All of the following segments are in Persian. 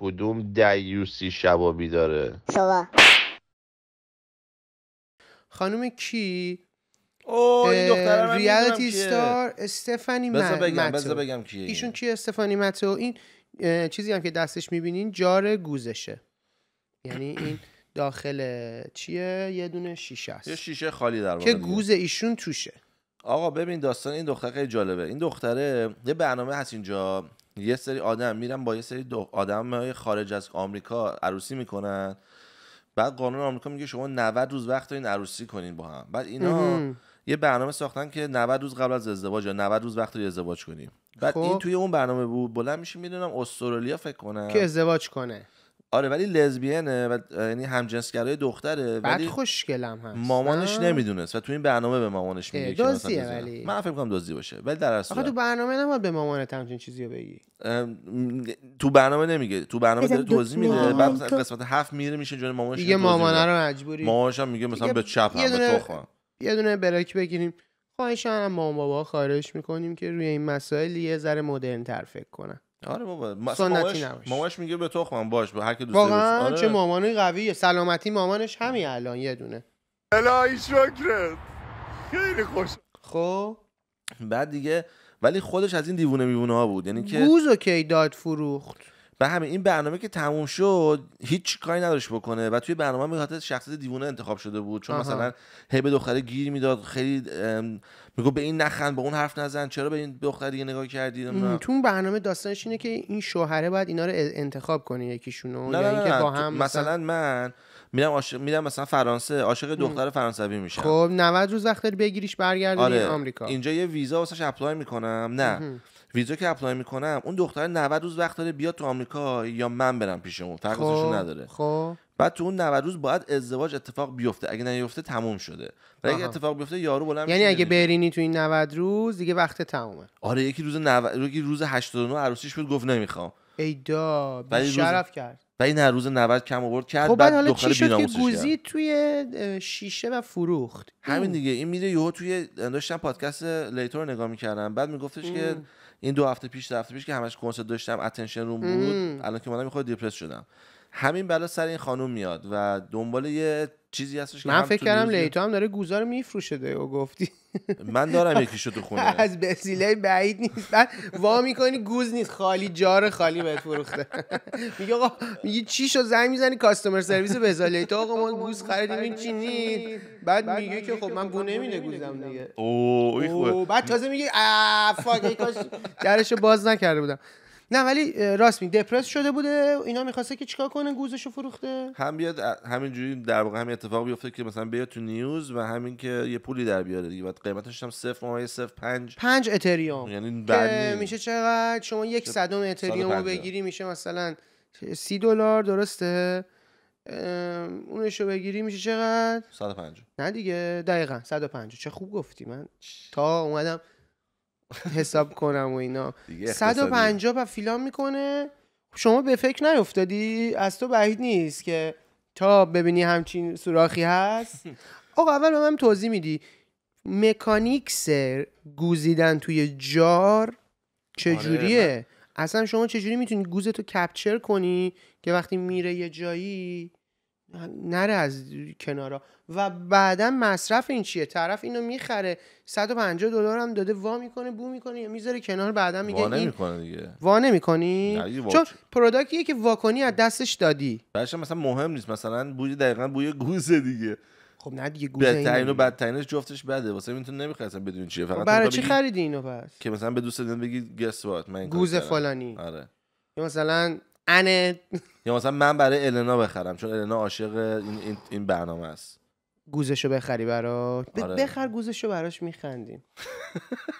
کدوم دیوسی شبابی داره شما خانم کی اوه این دختره ریالیتی استار استفانی بزا بگم بگم کیه ایشون کی استفانی متو این چیزی هم که دستش میبینین جار گوزشه یعنی این داخل چیه یه دونه شیشه است یه شیشه خالی در که گوز ایشون توشه آقا ببین داستان این دختره جالبه این دختره یه برنامه هست اینجا یه سری آدم میرن با یه سری دو آدم های خارج از آمریکا عروسی میکنن بعد قانون آمریکا میگه شما 90 روز وقت دارین عروسی کنین با هم بعد اینا یه برنامه ساختن که 90 روز قبل از ازدواج یا 90 روز وقت رو ازدواج کنیم بعد این خب. توی اون برنامه بود بلند میشه میدونم استرالیا فکر کنم که ازدواج کنه آره ولی لزبیانه و یعنی همجنسگرای دختره ولی خوشگلم هست مامانش نمیدونست و تو این برنامه به مامانش میگه که من فکر کنم دزدی باشه ولی در اصل تو برنامه نباید به مامانت همچین چیزی بگی تو برنامه نمیگه تو برنامه داره توضیح میده بعد مثلا قسمت هفت میره میشه جون مامانش میگه مامان رو مجبوری مامانش هم میگه مثلا به چپ هم به یه دونه بریک بگیریم خواهشان هم مامان بابا خواهش میکنیم که روی این مسائل یه ذره مدرن تر فکر کنن آره بابا میگه به تخمم باش به هر کی دوست واقعا آره. چه مامانی قویه سلامتی مامانش همین الان یه دونه الهی شکرت خیلی خوش خب بعد دیگه ولی خودش از این دیوونه میونه ها بود یعنی که کی داد فروخت و همین این برنامه که تموم شد هیچ کاری نداشت بکنه و توی برنامه به خاطر شخصیت دیوونه انتخاب شده بود چون آها. مثلا هی به دختره گیر میداد خیلی میگو به این نخند به اون حرف نزن چرا به این دختر دیگه نگاه کردی تو اون برنامه داستانش اینه که این شوهره باید اینا رو انتخاب کنه یکیشونو نه یا یعنی اینکه با هم مثلا, من میرم عاشق میرم مثلا فرانسه عاشق دختر فرانسوی میشم خب 90 روز وقت بگیریش آره. آمریکا اینجا یه ویزا واسش اپلای میکنم نه ویزا که اپلای میکنم اون دختر 90 روز وقت داره بیاد تو آمریکا یا من برم پیش اون تقاضاشو خب، نداره خب بعد تو اون 90 روز باید ازدواج اتفاق بیفته اگه نیفته تموم شده و اگه اتفاق بیفته یارو بولم یعنی اگه برینی تو این 90 روز دیگه وقت تمومه آره یکی روز 90 یکی روز 89 عروسیش بود گفت نمیخوام ایدا بی شرف کرد و این روز 90 کم آورد کرد خب بعد حالا چی شد که گوزی توی شیشه و فروخت همین دیگه این میره یهو توی داشتم پادکست لیتور نگاه میکردم بعد میگفتش که این دو هفته پیش دو هفته پیش که همش کنسرت داشتم اتنشن روم بود الان که مادم خود دیپرس شدم همین بلا سر این خانوم میاد و دنبال یه چیزی هستش که من فکر کردم لیتو هم داره گوزا رو میفروشه و گفتی من دارم شد تو خونه از بسیله بعید نیست بعد وا میکنی گوز نیست خالی جار خالی بهت فروخته میگه آقا میگه چی شو زنگ میزنی کاستمر سرویس بزا لیتو آقا ما گوز خریدیم این چی نیست بعد میگه که خب من بو نمیده گوزم دیگه بعد تازه میگه آ فاک درشو باز نکرده بودم نه ولی راست می دپرس شده بوده اینا میخواسته که چیکار کنه گوزشو فروخته هم بیاد همینجوری در واقع همین اتفاق بیفته که مثلا بیاد تو نیوز و همین که یه پولی در بیاره دیگه بعد قیمتش هم 0.05 5 پنج اتریوم یعنی که میشه چقدر شما یک صدم اتریوم رو بگیری میشه مثلا 30 دلار درسته اونش رو بگیری میشه چقدر 150 نه دیگه دقیقا 150 چه خوب گفتی من تا اومدم حساب کنم و اینا 150 و فیلان میکنه شما به فکر نیفتادی از تو بعید نیست که تا ببینی همچین سوراخی هست آقا اول به من توضیح میدی مکانیکس گوزیدن توی جار چجوریه آره، اصلا شما چجوری میتونی گوزتو کپچر کنی که وقتی میره یه جایی نره از کنارا و بعدا مصرف این چیه طرف اینو میخره 150 دلار هم داده وا میکنه بو میکنه یا میذاره کنار بعدا میگه وا نمیکنه دیگه وا نمیکنی چون پروداکتیه که واکنی از دستش دادی باشه مثلا مهم نیست مثلا بوی دقیقا بوی گوزه دیگه خب نه دیگه گوزه بدترین و بدترینش جفتش بده واسه این اصلا بدون چیه فقط خب برای چی خریدی اینو پس که مثلا به دوست بگی گس من گوزه فلانی آره مثلا انه یا مثلا من برای النا بخرم چون النا عاشق این, این برنامه است گوزشو بخری برا آره. بخر گوزشو براش میخندیم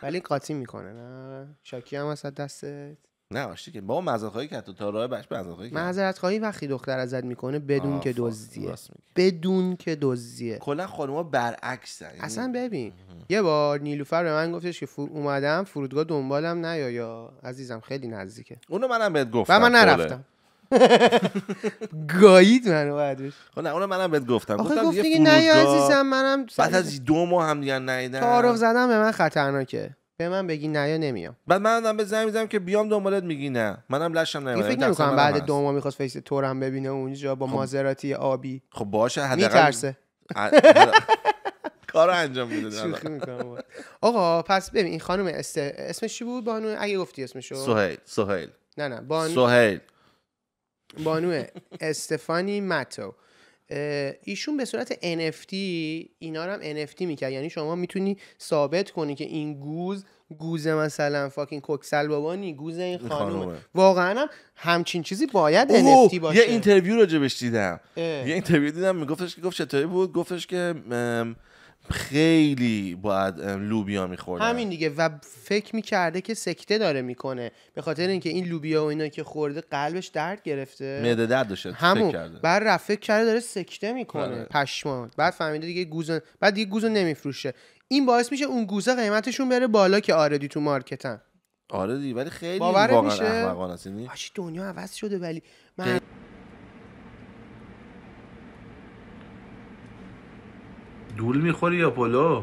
ولی قاطی میکنه نه شاکی هم از دستت نه آشتی که با معذرت خواهی کرد تا راه بهش معذرت خواهی کرد معذرت خواهی وقتی دختر ازت میکنه بدون که دزدیه بدون که دزدیه کلا خانوما برعکسن یعنی اصلا ببین یه بار نیلوفر به من گفتش که فر... اومدم فرودگاه دنبالم نیا یا عزیزم خیلی نزدیکه اونو منم بهت گفتم و من نرفتم گایید منو بعدش خب نه اونو منم بهت گفتم گفتم گفت دیگه نه عزیزم منم بعد از دو ماه هم دیگه نیدن تعارف زدم به من خطرناکه به من بگی نه یا نمیام بعد من هم به زنگ میزنم که بیام دنبالت میگی نه منم لشم نمیاد فکر نمیکنم بعد دو ماه میخواست فیس تورم ببینه اونجا با خب. مازراتی آبی خب باشه حداقل میترسه کارو انجام میده آقا پس ببین این خانم اسمش چی بود بانو اگه گفتی اسمشو سهیل نه نه بانو سهیل بانو استفانی ماتو ایشون به صورت NFT اینا رو هم NFT میکرد یعنی شما میتونی ثابت کنی که این گوز گوز مثلا فاکین کوکسل بابانی گوز این خانومه واقعا هم همچین چیزی باید NFT باشه یه اینترویو راجبش دیدم یه اینترویو دیدم میگفتش که گفت چطوری بود گفتش که خیلی باید لوبیا میخورده همین دیگه و فکر میکرده که سکته داره میکنه به خاطر اینکه این لوبیا و اینا که خورده قلبش درد گرفته معده درد داشته همون کرده. بعد رفت فکر کرده داره سکته میکنه آره. پشمان بعد فهمیده دیگه گوزن بعد دیگه گوزن نمیفروشه این باعث میشه اون گوزه قیمتشون بره بالا که آردی تو مارکتن آردی ولی خیلی باور میشه آشی یعنی دنیا عوض شده ولی من دول میخوری یا پلو